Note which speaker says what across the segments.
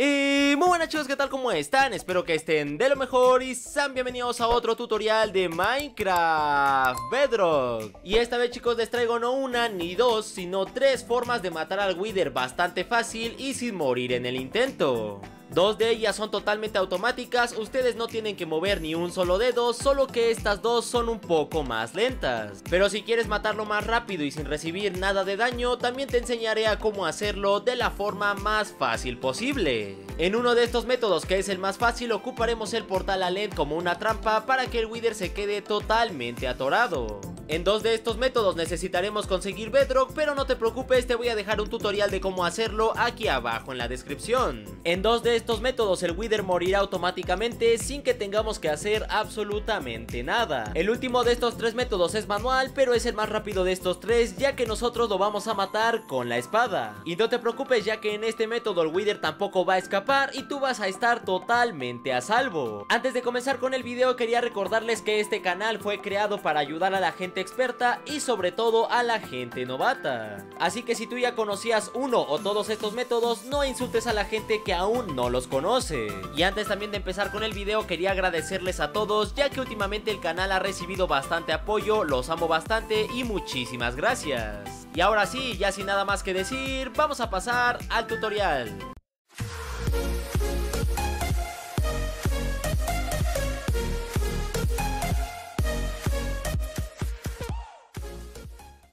Speaker 1: Y muy buenas chicos, ¿qué tal? ¿Cómo están? Espero que estén de lo mejor y sean bienvenidos a otro tutorial de Minecraft Bedrock Y esta vez chicos les traigo no una ni dos, sino tres formas de matar al Wither bastante fácil y sin morir en el intento Dos de ellas son totalmente automáticas, ustedes no tienen que mover ni un solo dedo, solo que estas dos son un poco más lentas. Pero si quieres matarlo más rápido y sin recibir nada de daño, también te enseñaré a cómo hacerlo de la forma más fácil posible. En uno de estos métodos, que es el más fácil, ocuparemos el portal a LED como una trampa para que el Wither se quede totalmente atorado. En dos de estos métodos necesitaremos conseguir Bedrock, pero no te preocupes, te voy a dejar un tutorial de cómo hacerlo aquí abajo en la descripción. En dos de estos métodos el Wither morirá automáticamente sin que tengamos que hacer absolutamente nada. El último de estos tres métodos es manual, pero es el más rápido de estos tres ya que nosotros lo vamos a matar con la espada. Y no te preocupes ya que en este método el Wither tampoco va a escapar y tú vas a estar totalmente a salvo. Antes de comenzar con el video quería recordarles que este canal fue creado para ayudar a la gente experta y sobre todo a la gente novata. Así que si tú ya conocías uno o todos estos métodos, no insultes a la gente que aún no los conoce. Y antes también de empezar con el video quería agradecerles a todos ya que últimamente el canal ha recibido bastante apoyo, los amo bastante y muchísimas gracias. Y ahora sí, ya sin nada más que decir, vamos a pasar al tutorial.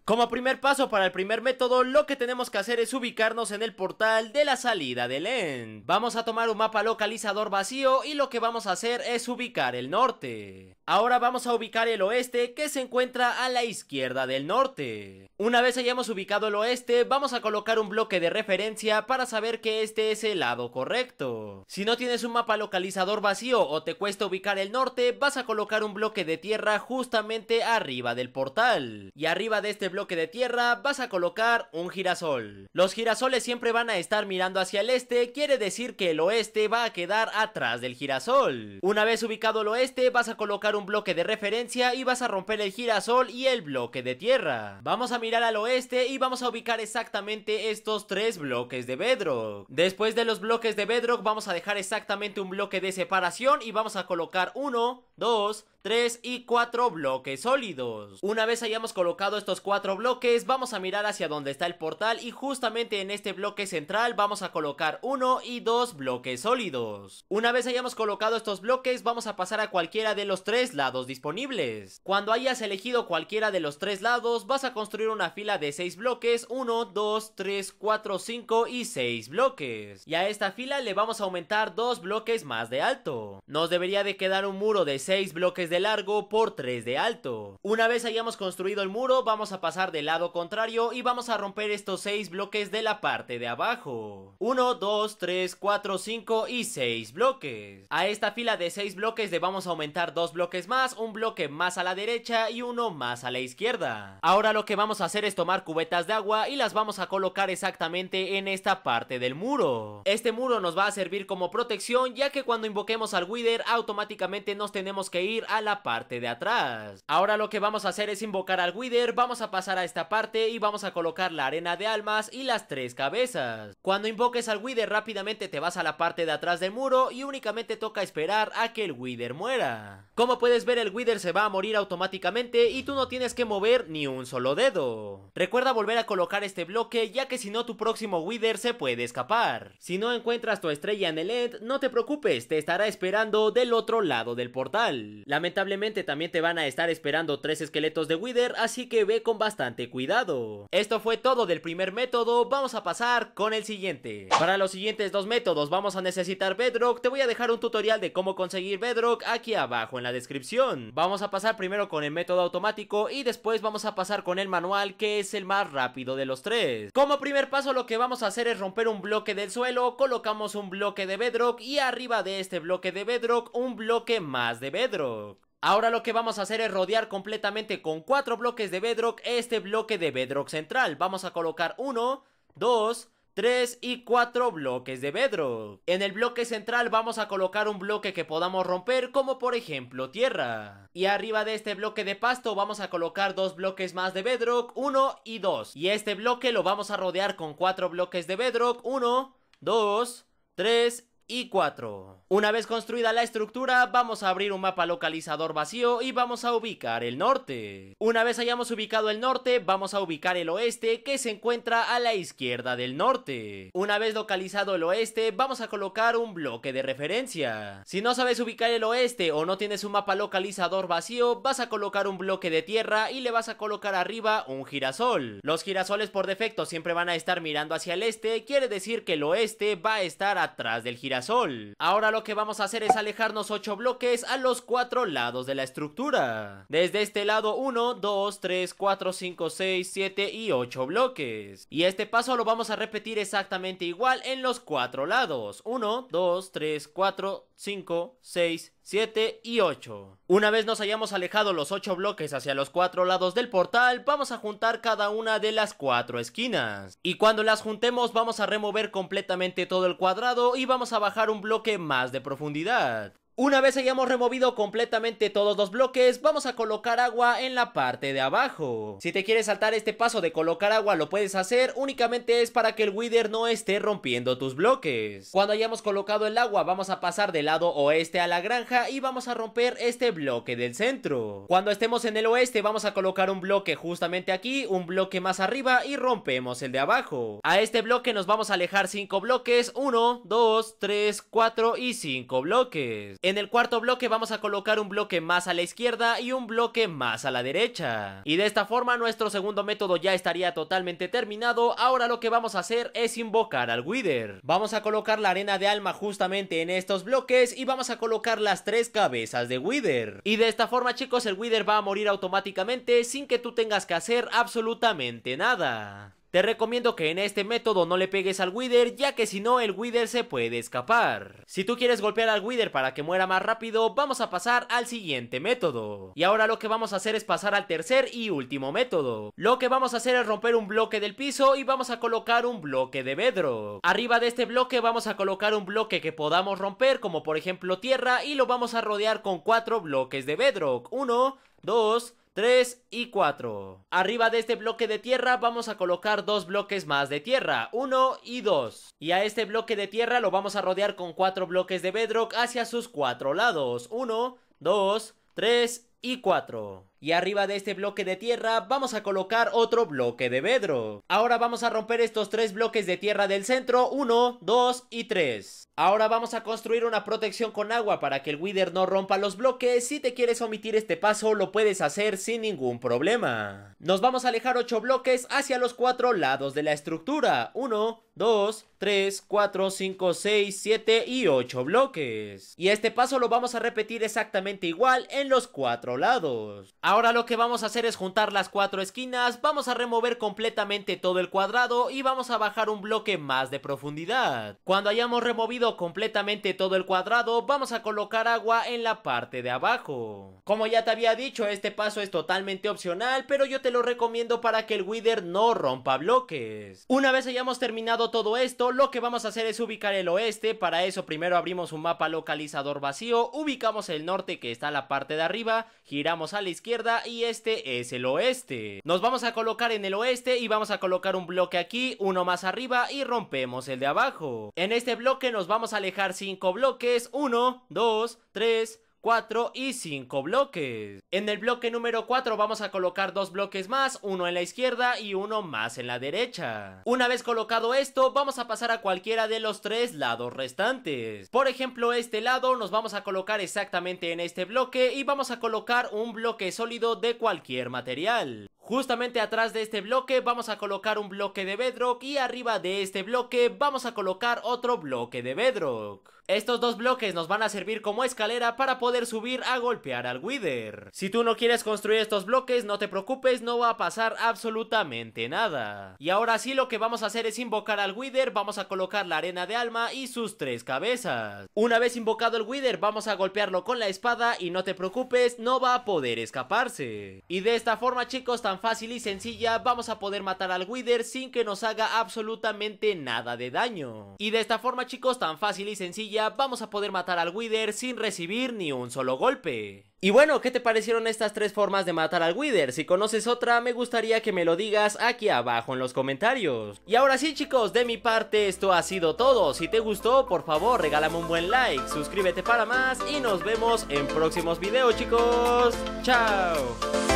Speaker 1: Como primer paso para el primer método, lo que tenemos que hacer es ubicarnos en el portal de la salida de END. Vamos a tomar un mapa localizador vacío y lo que vamos a hacer es ubicar el norte. Ahora vamos a ubicar el oeste que se encuentra a la izquierda del norte. Una vez hayamos ubicado el oeste, vamos a colocar un bloque de referencia para saber que este es el lado correcto. Si no tienes un mapa localizador vacío o te cuesta ubicar el norte, vas a colocar un bloque de tierra justamente arriba del portal. Y arriba de este bloque de tierra vas a colocar un girasol. Los girasoles siempre van a estar mirando hacia el este, quiere decir que el oeste va a quedar atrás del girasol. Una vez ubicado el oeste, vas a colocar un bloque de referencia y vas a romper el girasol y el bloque de tierra. Vamos a mirar al oeste y vamos a ubicar exactamente estos tres bloques de bedrock. Después de los bloques de bedrock vamos a dejar exactamente un bloque de separación y vamos a colocar uno, dos, 3 y 4 bloques sólidos. Una vez hayamos colocado estos 4 bloques, vamos a mirar hacia donde está el portal y justamente en este bloque central vamos a colocar 1 y 2 bloques sólidos. Una vez hayamos colocado estos bloques, vamos a pasar a cualquiera de los 3 lados disponibles. Cuando hayas elegido cualquiera de los 3 lados, vas a construir una fila de 6 bloques, 1, 2, 3, 4, 5 y 6 bloques. Y a esta fila le vamos a aumentar 2 bloques más de alto. Nos debería de quedar un muro de 6 bloques de largo por 3 de alto. Una vez hayamos construido el muro, vamos a pasar del lado contrario y vamos a romper estos 6 bloques de la parte de abajo. 1, 2, 3, 4, 5 y 6 bloques. A esta fila de 6 bloques le vamos a aumentar 2 bloques más, un bloque más a la derecha y uno más a la izquierda. Ahora lo que vamos a hacer es tomar cubetas de agua y las vamos a colocar exactamente en esta parte del muro. Este muro nos va a servir como protección ya que cuando invoquemos al Wither automáticamente nos tenemos que ir a la parte de atrás. Ahora lo que vamos a hacer es invocar al Wither, vamos a pasar a esta parte y vamos a colocar la arena de almas y las tres cabezas. Cuando invoques al Wither rápidamente te vas a la parte de atrás del muro y únicamente toca esperar a que el Wither muera. Como puedes ver el Wither se va a morir automáticamente y tú no tienes que mover ni un solo dedo. Recuerda volver a colocar este bloque ya que si no tu próximo Wither se puede escapar. Si no encuentras tu estrella en el End, no te preocupes, te estará esperando del otro lado del portal. Lamentablemente lamentablemente también te van a estar esperando tres esqueletos de Wither, así que ve con bastante cuidado. Esto fue todo del primer método, vamos a pasar con el siguiente. Para los siguientes dos métodos vamos a necesitar Bedrock, te voy a dejar un tutorial de cómo conseguir Bedrock aquí abajo en la descripción. Vamos a pasar primero con el método automático y después vamos a pasar con el manual que es el más rápido de los tres. Como primer paso lo que vamos a hacer es romper un bloque del suelo, colocamos un bloque de Bedrock y arriba de este bloque de Bedrock un bloque más de Bedrock. Ahora lo que vamos a hacer es rodear completamente con cuatro bloques de bedrock este bloque de bedrock central. Vamos a colocar uno, dos, 3 y 4 bloques de bedrock. En el bloque central vamos a colocar un bloque que podamos romper como por ejemplo tierra. Y arriba de este bloque de pasto vamos a colocar dos bloques más de bedrock, 1 y 2. Y este bloque lo vamos a rodear con cuatro bloques de bedrock, 1, 2, 3 y 4. Una vez construida la estructura, vamos a abrir un mapa localizador vacío y vamos a ubicar el norte. Una vez hayamos ubicado el norte, vamos a ubicar el oeste que se encuentra a la izquierda del norte. Una vez localizado el oeste, vamos a colocar un bloque de referencia. Si no sabes ubicar el oeste o no tienes un mapa localizador vacío, vas a colocar un bloque de tierra y le vas a colocar arriba un girasol. Los girasoles por defecto siempre van a estar mirando hacia el este, quiere decir que el oeste va a estar atrás del girasol sol. Ahora lo que vamos a hacer es alejarnos 8 bloques a los 4 lados de la estructura. Desde este lado 1, 2, 3, 4, 5, 6, 7 y 8 bloques. Y este paso lo vamos a repetir exactamente igual en los 4 lados. 1, 2, 3, 4, 5, 6, 7 y 8. Una vez nos hayamos alejado los 8 bloques hacia los 4 lados del portal, vamos a juntar cada una de las 4 esquinas. Y cuando las juntemos vamos a remover completamente todo el cuadrado y vamos a bajar un bloque más de profundidad. Una vez hayamos removido completamente todos los bloques, vamos a colocar agua en la parte de abajo. Si te quieres saltar este paso de colocar agua lo puedes hacer, únicamente es para que el wither no esté rompiendo tus bloques. Cuando hayamos colocado el agua vamos a pasar del lado oeste a la granja y vamos a romper este bloque del centro. Cuando estemos en el oeste vamos a colocar un bloque justamente aquí, un bloque más arriba y rompemos el de abajo. A este bloque nos vamos a alejar 5 bloques, 1, 2, 3, 4 y 5 bloques. En el cuarto bloque vamos a colocar un bloque más a la izquierda y un bloque más a la derecha. Y de esta forma nuestro segundo método ya estaría totalmente terminado. Ahora lo que vamos a hacer es invocar al Wither. Vamos a colocar la arena de alma justamente en estos bloques y vamos a colocar las tres cabezas de Wither. Y de esta forma chicos el Wither va a morir automáticamente sin que tú tengas que hacer absolutamente nada. Te recomiendo que en este método no le pegues al Wither ya que si no el Wither se puede escapar. Si tú quieres golpear al Wither para que muera más rápido, vamos a pasar al siguiente método. Y ahora lo que vamos a hacer es pasar al tercer y último método. Lo que vamos a hacer es romper un bloque del piso y vamos a colocar un bloque de bedrock. Arriba de este bloque vamos a colocar un bloque que podamos romper como por ejemplo tierra y lo vamos a rodear con cuatro bloques de bedrock. Uno, dos, 3 y 4. Arriba de este bloque de tierra vamos a colocar dos bloques más de tierra, 1 y 2. Y a este bloque de tierra lo vamos a rodear con cuatro bloques de bedrock hacia sus cuatro lados, 1, 2, 3 y 4 y arriba de este bloque de tierra vamos a colocar otro bloque de vedro. Ahora vamos a romper estos tres bloques de tierra del centro, 1, 2 y 3. Ahora vamos a construir una protección con agua para que el Wither no rompa los bloques. Si te quieres omitir este paso, lo puedes hacer sin ningún problema. Nos vamos a alejar 8 bloques hacia los cuatro lados de la estructura. 1, 2, 3, 4, 5, 6, 7 y 8 bloques. Y este paso lo vamos a repetir exactamente igual en los cuatro lados. Ahora lo que vamos a hacer es juntar las cuatro esquinas, vamos a remover completamente todo el cuadrado y vamos a bajar un bloque más de profundidad. Cuando hayamos removido completamente todo el cuadrado, vamos a colocar agua en la parte de abajo. Como ya te había dicho, este paso es totalmente opcional, pero yo te lo recomiendo para que el Wither no rompa bloques. Una vez hayamos terminado todo esto, lo que vamos a hacer es ubicar el oeste, para eso primero abrimos un mapa localizador vacío, ubicamos el norte que está a la parte de arriba, giramos a la izquierda y este es el oeste. Nos vamos a colocar en el oeste y vamos a colocar un bloque aquí, uno más arriba y rompemos el de abajo. En este bloque nos vamos a alejar 5 bloques, 1, 2, 3, 4 y 5 bloques. En el bloque número 4 vamos a colocar dos bloques más, uno en la izquierda y uno más en la derecha. Una vez colocado esto, vamos a pasar a cualquiera de los tres lados restantes. Por ejemplo, este lado nos vamos a colocar exactamente en este bloque y vamos a colocar un bloque sólido de cualquier material. Justamente atrás de este bloque vamos a colocar un bloque de bedrock y arriba de este bloque vamos a colocar otro bloque de bedrock. Estos dos bloques nos van a servir como escalera para poder subir a golpear al Wither. Si tú no quieres construir estos bloques no te preocupes, no va a pasar absolutamente nada. Y ahora sí lo que vamos a hacer es invocar al Wither, vamos a colocar la arena de alma y sus tres cabezas. Una vez invocado el Wither vamos a golpearlo con la espada y no te preocupes, no va a poder escaparse. Y de esta forma chicos fácil y sencilla vamos a poder matar al Wither sin que nos haga absolutamente nada de daño. Y de esta forma chicos, tan fácil y sencilla, vamos a poder matar al Wither sin recibir ni un solo golpe. Y bueno, ¿qué te parecieron estas tres formas de matar al Wither? Si conoces otra, me gustaría que me lo digas aquí abajo en los comentarios. Y ahora sí chicos, de mi parte esto ha sido todo. Si te gustó, por favor, regálame un buen like, suscríbete para más y nos vemos en próximos videos chicos. ¡Chao!